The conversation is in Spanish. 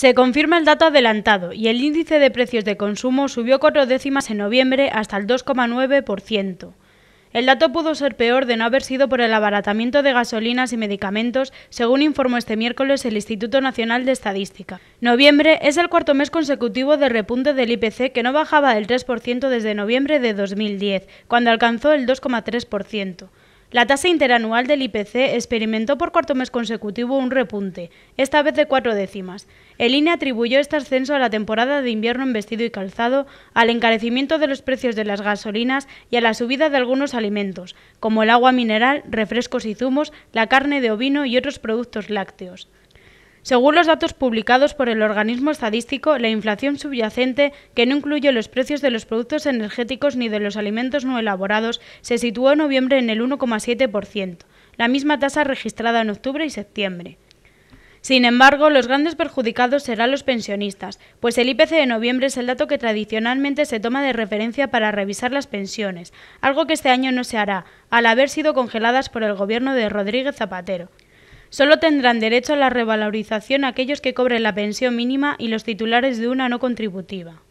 Se confirma el dato adelantado y el índice de precios de consumo subió cuatro décimas en noviembre hasta el 2,9%. El dato pudo ser peor de no haber sido por el abaratamiento de gasolinas y medicamentos, según informó este miércoles el Instituto Nacional de Estadística. Noviembre es el cuarto mes consecutivo de repunte del IPC que no bajaba del 3% desde noviembre de 2010, cuando alcanzó el 2,3%. La tasa interanual del IPC experimentó por cuarto mes consecutivo un repunte, esta vez de cuatro décimas. El INE atribuyó este ascenso a la temporada de invierno en vestido y calzado, al encarecimiento de los precios de las gasolinas y a la subida de algunos alimentos, como el agua mineral, refrescos y zumos, la carne de ovino y otros productos lácteos. Según los datos publicados por el organismo estadístico, la inflación subyacente, que no incluye los precios de los productos energéticos ni de los alimentos no elaborados, se situó en noviembre en el 1,7%, la misma tasa registrada en octubre y septiembre. Sin embargo, los grandes perjudicados serán los pensionistas, pues el IPC de noviembre es el dato que tradicionalmente se toma de referencia para revisar las pensiones, algo que este año no se hará, al haber sido congeladas por el gobierno de Rodríguez Zapatero. Solo tendrán derecho a la revalorización aquellos que cobren la pensión mínima y los titulares de una no contributiva.